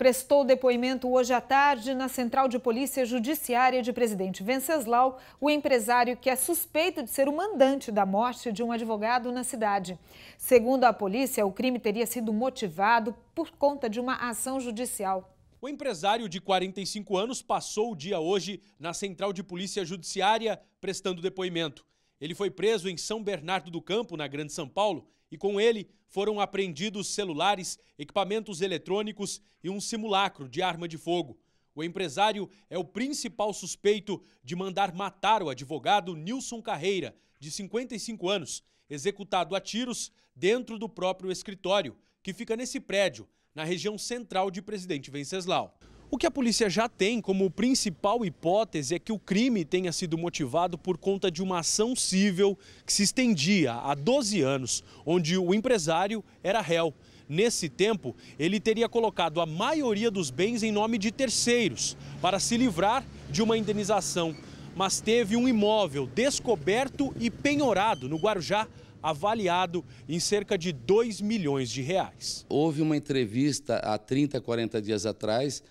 prestou depoimento hoje à tarde na Central de Polícia Judiciária de Presidente Venceslau, o empresário que é suspeito de ser o mandante da morte de um advogado na cidade. Segundo a polícia, o crime teria sido motivado por conta de uma ação judicial. O empresário de 45 anos passou o dia hoje na Central de Polícia Judiciária prestando depoimento. Ele foi preso em São Bernardo do Campo, na Grande São Paulo, e com ele foram apreendidos celulares, equipamentos eletrônicos e um simulacro de arma de fogo. O empresário é o principal suspeito de mandar matar o advogado Nilson Carreira, de 55 anos, executado a tiros dentro do próprio escritório, que fica nesse prédio, na região central de Presidente Venceslau. O que a polícia já tem como principal hipótese é que o crime tenha sido motivado por conta de uma ação civil que se estendia há 12 anos, onde o empresário era réu. Nesse tempo, ele teria colocado a maioria dos bens em nome de terceiros para se livrar de uma indenização. Mas teve um imóvel descoberto e penhorado no Guarujá avaliado em cerca de 2 milhões de reais. Houve uma entrevista há 30, 40 dias atrás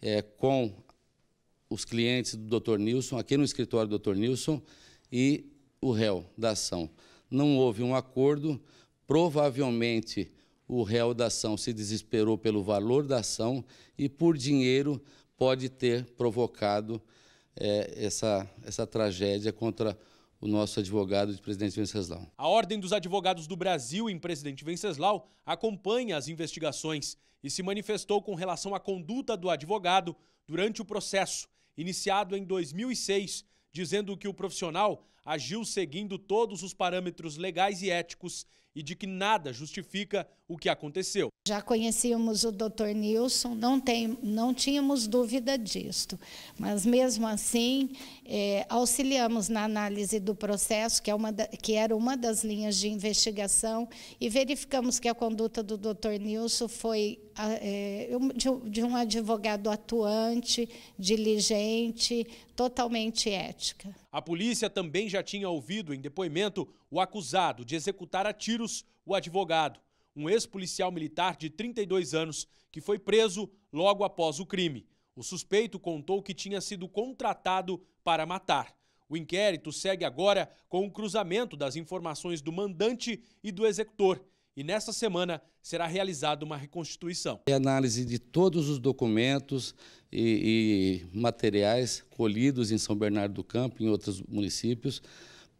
é, com os clientes do Dr. Nilson, aqui no escritório do Dr. Nilson, e o réu da ação. Não houve um acordo, provavelmente o réu da ação se desesperou pelo valor da ação e por dinheiro pode ter provocado é, essa, essa tragédia contra o o nosso advogado de Presidente Venceslau. A Ordem dos Advogados do Brasil em Presidente Venceslau acompanha as investigações e se manifestou com relação à conduta do advogado durante o processo, iniciado em 2006, dizendo que o profissional agiu seguindo todos os parâmetros legais e éticos e de que nada justifica o que aconteceu. Já conhecíamos o Dr. Nilson, não, tem, não tínhamos dúvida disto, mas mesmo assim é, auxiliamos na análise do processo, que, é uma da, que era uma das linhas de investigação, e verificamos que a conduta do Dr. Nilson foi é, de, de um advogado atuante, diligente, totalmente ética. A polícia também já tinha ouvido em depoimento o acusado de executar a tiros o advogado, um ex-policial militar de 32 anos, que foi preso logo após o crime. O suspeito contou que tinha sido contratado para matar. O inquérito segue agora com o cruzamento das informações do mandante e do executor e nesta semana será realizada uma reconstituição. É análise de todos os documentos e, e materiais colhidos em São Bernardo do Campo e em outros municípios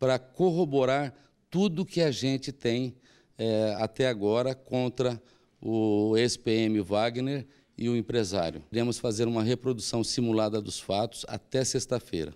para corroborar tudo que a gente tem é, até agora contra o ex-PM Wagner e o empresário. Iremos fazer uma reprodução simulada dos fatos até sexta-feira.